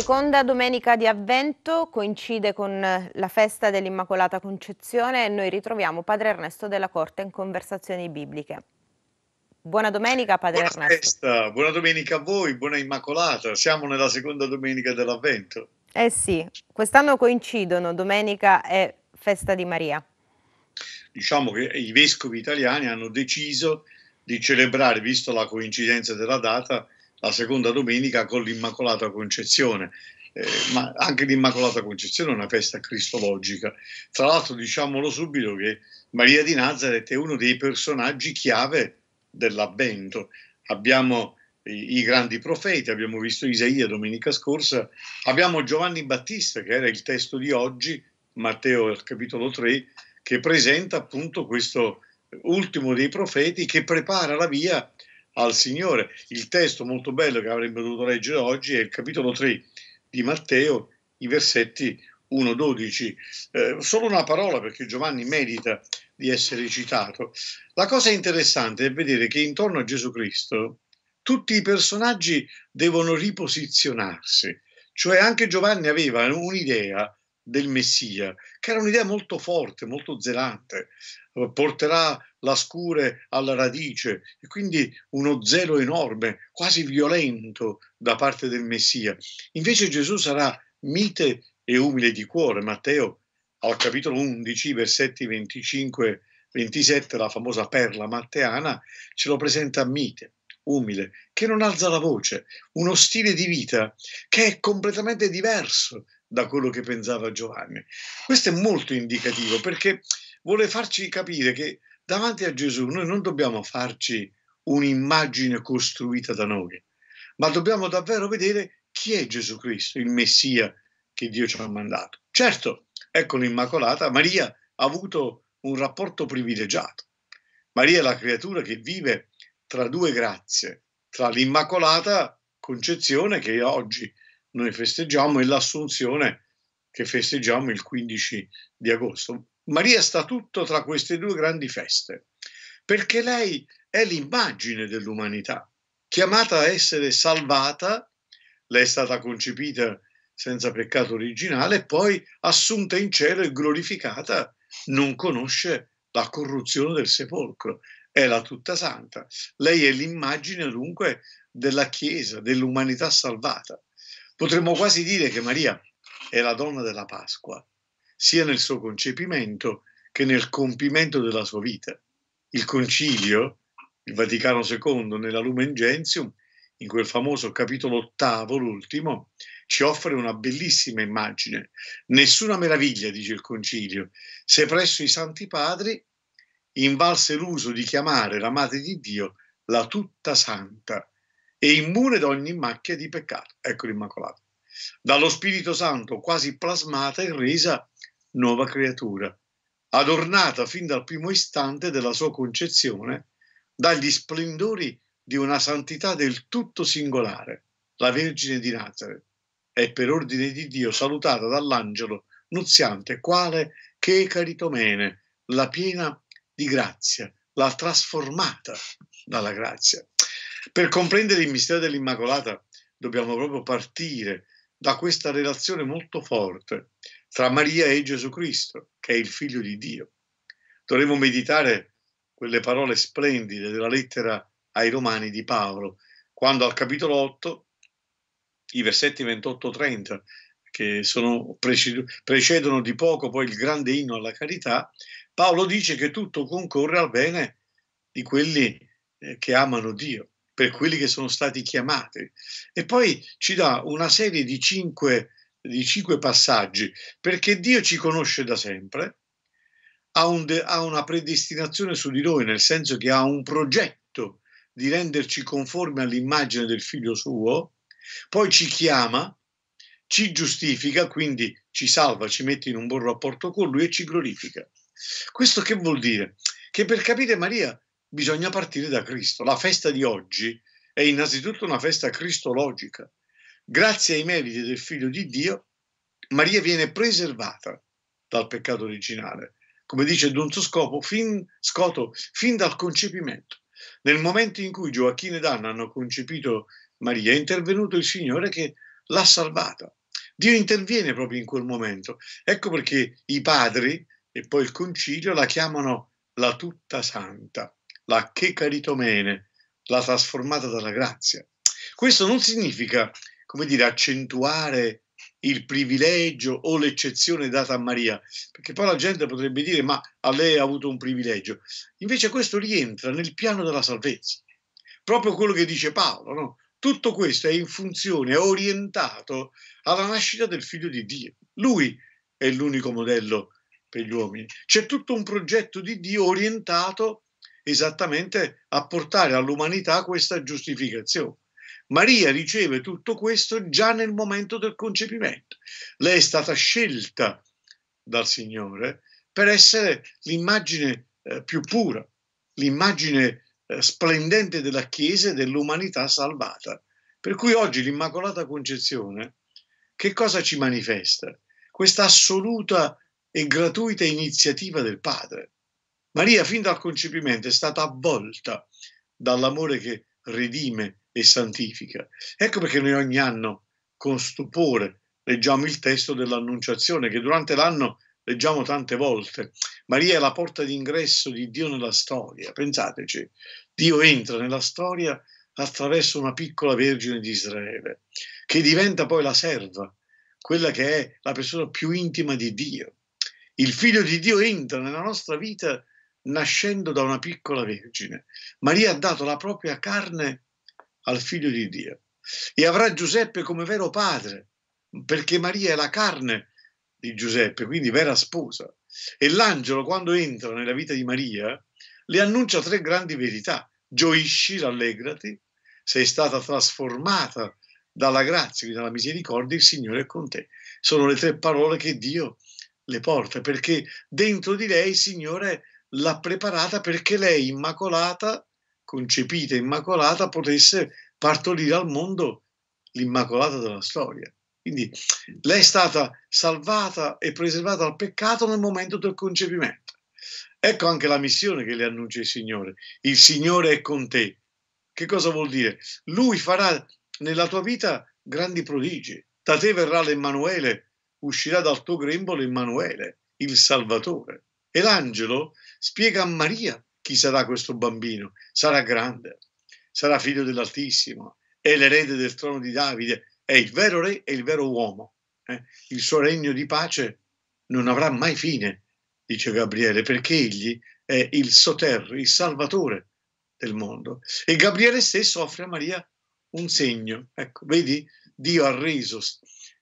seconda domenica di avvento coincide con eh, la festa dell'Immacolata Concezione e noi ritroviamo Padre Ernesto della Corte in conversazioni bibliche. Buona domenica, Padre buona Ernesto. Festa, buona domenica a voi, buona Immacolata. Siamo nella seconda domenica dell'Avvento. Eh sì, quest'anno coincidono domenica e festa di Maria. Diciamo che i vescovi italiani hanno deciso di celebrare, visto la coincidenza della data, la seconda domenica con l'Immacolata Concezione. Eh, ma anche l'Immacolata Concezione è una festa cristologica. Tra l'altro, diciamolo subito che Maria di Nazareth è uno dei personaggi chiave dell'Avvento. Abbiamo i, i grandi profeti, abbiamo visto Isaia domenica scorsa, abbiamo Giovanni Battista, che era il testo di oggi, Matteo capitolo 3, che presenta appunto questo ultimo dei profeti che prepara la via al Signore. Il testo molto bello che avrebbe dovuto leggere oggi è il capitolo 3 di Matteo, i versetti 1-12. Eh, solo una parola perché Giovanni merita di essere citato. La cosa interessante è vedere che intorno a Gesù Cristo tutti i personaggi devono riposizionarsi, cioè anche Giovanni aveva un'idea del Messia, che era un'idea molto forte, molto zelante, eh, porterà la scure alla radice e quindi uno zelo enorme, quasi violento da parte del Messia. Invece Gesù sarà mite e umile di cuore. Matteo al capitolo 11, versetti 25 27, la famosa perla matteana, ce lo presenta mite, umile, che non alza la voce, uno stile di vita che è completamente diverso da quello che pensava Giovanni. Questo è molto indicativo perché vuole farci capire che davanti a Gesù noi non dobbiamo farci un'immagine costruita da noi, ma dobbiamo davvero vedere chi è Gesù Cristo, il Messia che Dio ci ha mandato. Certo, ecco l'Immacolata, Maria ha avuto un rapporto privilegiato. Maria è la creatura che vive tra due grazie, tra l'Immacolata Concezione che oggi noi festeggiamo e l'Assunzione che festeggiamo il 15 di agosto. Maria sta tutto tra queste due grandi feste, perché lei è l'immagine dell'umanità, chiamata a essere salvata, lei è stata concepita senza peccato originale, poi assunta in cielo e glorificata, non conosce la corruzione del sepolcro, è la tutta santa. Lei è l'immagine dunque della Chiesa, dell'umanità salvata. Potremmo quasi dire che Maria è la donna della Pasqua, sia nel suo concepimento che nel compimento della sua vita. Il concilio, il Vaticano II, nella Lumen Gentium, in quel famoso capitolo ottavo, l'ultimo, ci offre una bellissima immagine. Nessuna meraviglia, dice il concilio, se presso i santi padri invalse l'uso di chiamare la Madre di Dio la tutta santa, e immune da ogni macchia di peccato. Ecco l'Immacolata. Dallo Spirito Santo quasi plasmata e resa nuova creatura, adornata fin dal primo istante della sua concezione dagli splendori di una santità del tutto singolare, la Vergine di Nazareth, è per ordine di Dio salutata dall'angelo nuziante, quale che caritomene, la piena di grazia, la trasformata dalla grazia. Per comprendere il mistero dell'Immacolata dobbiamo proprio partire da questa relazione molto forte tra Maria e Gesù Cristo, che è il figlio di Dio. Dovremmo meditare quelle parole splendide della lettera ai Romani di Paolo, quando al capitolo 8, i versetti 28-30, che sono, precedono di poco poi il grande inno alla carità, Paolo dice che tutto concorre al bene di quelli eh, che amano Dio per quelli che sono stati chiamati. E poi ci dà una serie di cinque, di cinque passaggi, perché Dio ci conosce da sempre, ha, un de, ha una predestinazione su di noi, nel senso che ha un progetto di renderci conformi all'immagine del figlio suo, poi ci chiama, ci giustifica, quindi ci salva, ci mette in un buon rapporto con lui e ci glorifica. Questo che vuol dire? Che per capire Maria bisogna partire da Cristo. La festa di oggi è innanzitutto una festa cristologica. Grazie ai meriti del Figlio di Dio, Maria viene preservata dal peccato originale, come dice Donzo Scopo, fin, Scoto, fin dal concepimento. Nel momento in cui Gioacchino ed Anna hanno concepito Maria, è intervenuto il Signore che l'ha salvata. Dio interviene proprio in quel momento. Ecco perché i padri e poi il concilio la chiamano la tutta santa la checaritomene, la trasformata dalla grazia. Questo non significa, come dire, accentuare il privilegio o l'eccezione data a Maria, perché poi la gente potrebbe dire ma a lei ha avuto un privilegio. Invece questo rientra nel piano della salvezza, proprio quello che dice Paolo, no? Tutto questo è in funzione, è orientato alla nascita del figlio di Dio. Lui è l'unico modello per gli uomini. C'è tutto un progetto di Dio orientato esattamente a portare all'umanità questa giustificazione. Maria riceve tutto questo già nel momento del concepimento. Lei è stata scelta dal Signore per essere l'immagine eh, più pura, l'immagine eh, splendente della Chiesa e dell'umanità salvata. Per cui oggi l'Immacolata Concezione che cosa ci manifesta? Questa assoluta e gratuita iniziativa del Padre. Maria fin dal concepimento è stata avvolta dall'amore che redime e santifica. Ecco perché noi ogni anno con stupore leggiamo il testo dell'Annunciazione che durante l'anno leggiamo tante volte. Maria è la porta d'ingresso di Dio nella storia. Pensateci, Dio entra nella storia attraverso una piccola vergine di Israele, che diventa poi la serva, quella che è la persona più intima di Dio. Il figlio di Dio entra nella nostra vita nascendo da una piccola vergine. Maria ha dato la propria carne al figlio di Dio e avrà Giuseppe come vero padre, perché Maria è la carne di Giuseppe, quindi vera sposa. E l'angelo, quando entra nella vita di Maria, le annuncia tre grandi verità. Gioisci, rallegrati, sei stata trasformata dalla grazia, dalla misericordia, il Signore è con te. Sono le tre parole che Dio le porta, perché dentro di lei il Signore è l'ha preparata perché lei, immacolata, concepita immacolata, potesse partorire al mondo l'immacolata della storia. Quindi lei è stata salvata e preservata dal peccato nel momento del concepimento. Ecco anche la missione che le annuncia il Signore. Il Signore è con te. Che cosa vuol dire? Lui farà nella tua vita grandi prodigi. Da te verrà l'Emanuele, uscirà dal tuo grembo l'Emanuele, il Salvatore. E l'angelo spiega a Maria chi sarà questo bambino. Sarà grande, sarà figlio dell'Altissimo, è l'erede del trono di Davide, è il vero re e il vero uomo. Eh? Il suo regno di pace non avrà mai fine, dice Gabriele, perché egli è il soterro, il salvatore del mondo. E Gabriele stesso offre a Maria un segno. Ecco, vedi, Dio ha reso,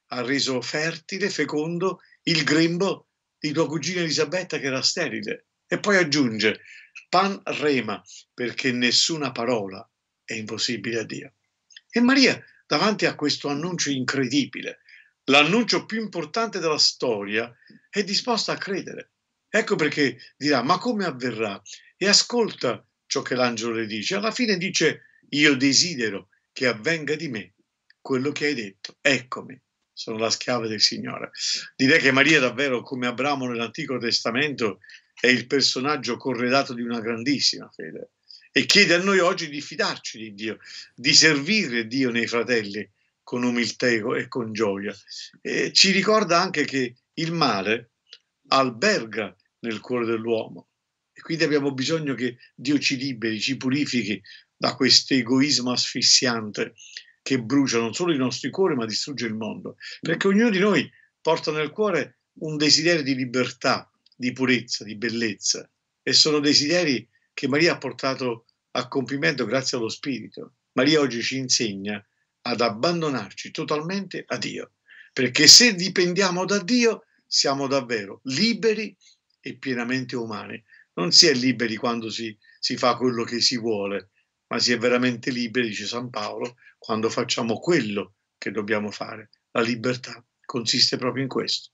ha reso fertile, fecondo il grembo di tua cugina Elisabetta che era sterile. E poi aggiunge, pan rema, perché nessuna parola è impossibile a Dio. E Maria, davanti a questo annuncio incredibile, l'annuncio più importante della storia, è disposta a credere. Ecco perché dirà, ma come avverrà? E ascolta ciò che l'angelo le dice. Alla fine dice, io desidero che avvenga di me quello che hai detto. Eccomi, sono la schiava del Signore. Direi che Maria davvero, come Abramo nell'Antico Testamento, è il personaggio corredato di una grandissima fede e chiede a noi oggi di fidarci di Dio, di servire Dio nei fratelli con umiltà e con gioia. E ci ricorda anche che il male alberga nel cuore dell'uomo e quindi abbiamo bisogno che Dio ci liberi, ci purifichi da questo egoismo asfissiante che brucia non solo i nostri cuori, ma distrugge il mondo. Mm. Perché ognuno di noi porta nel cuore un desiderio di libertà, di purezza, di bellezza. E sono desideri che Maria ha portato a compimento grazie allo Spirito. Maria oggi ci insegna ad abbandonarci totalmente a Dio, perché se dipendiamo da Dio siamo davvero liberi e pienamente umani. Non si è liberi quando si, si fa quello che si vuole, ma si è veramente liberi, dice San Paolo, quando facciamo quello che dobbiamo fare. La libertà consiste proprio in questo.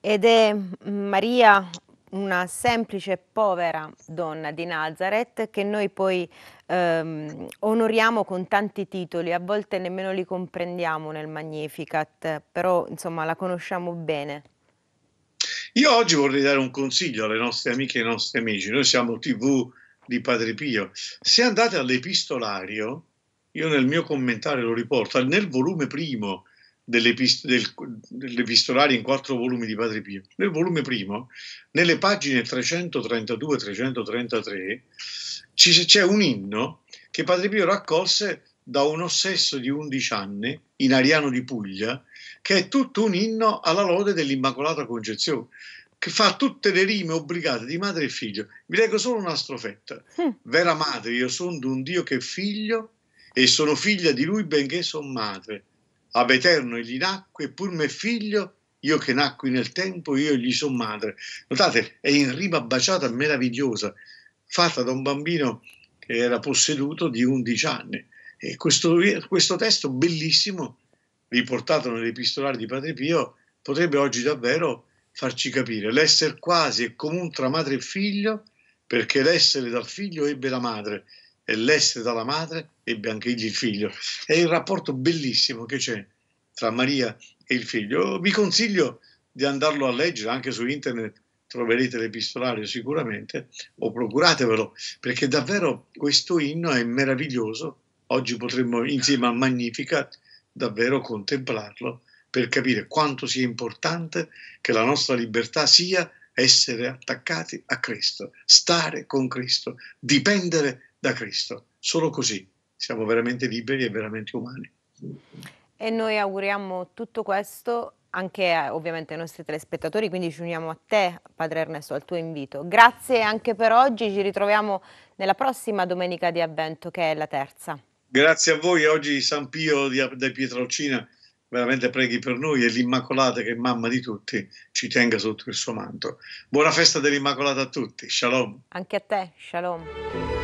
Ed è mm, Maria una semplice e povera donna di Nazareth che noi poi ehm, onoriamo con tanti titoli, a volte nemmeno li comprendiamo nel Magnificat, però insomma la conosciamo bene. Io oggi vorrei dare un consiglio alle nostre amiche e ai nostri amici. Noi siamo TV di Padre Pio. Se andate all'epistolario, io nel mio commentario lo riporto, nel volume primo dell'epist- del, dell'epistolario in quattro volumi di Padre Pio, nel volume primo, nelle pagine 332-333, c'è un inno che Padre Pio raccolse da un ossesso di 11 anni in Ariano di Puglia, che è tutto un inno alla lode dell'Immacolata Concezione che fa tutte le rime obbligate di madre e figlio. Vi leggo solo una strofetta. Mm. Vera madre, io sono di un Dio che è figlio e sono figlia di lui benché son madre. Ab eterno egli nacque, e pur me figlio, io che nacqui nel tempo, io gli sono madre. Notate, è in rima baciata meravigliosa, fatta da un bambino che era posseduto di 11 anni. E questo, questo testo bellissimo, riportato nell'epistolare di Padre Pio, potrebbe oggi davvero farci capire l'essere quasi è comune tra madre e figlio perché l'essere dal figlio ebbe la madre e l'essere dalla madre ebbe anche il figlio. È il rapporto bellissimo che c'è tra Maria e il figlio. Oh, vi consiglio di andarlo a leggere anche su internet, troverete l'epistolario sicuramente, o procuratevelo, perché davvero questo inno è meraviglioso. Oggi potremmo insieme a Magnificat davvero contemplarlo per capire quanto sia importante che la nostra libertà sia essere attaccati a Cristo, stare con Cristo, dipendere da Cristo. Solo così siamo veramente liberi e veramente umani. E noi auguriamo tutto questo anche ovviamente ai nostri telespettatori, quindi ci uniamo a te, Padre Ernesto, al tuo invito. Grazie anche per oggi, ci ritroviamo nella prossima domenica di avvento che è la terza. Grazie a voi, oggi San Pio di, da Pietralcina veramente preghi per noi e l'Immacolata che è mamma di tutti ci tenga sotto il suo manto. Buona festa dell'Immacolata a tutti, shalom. Anche a te, shalom.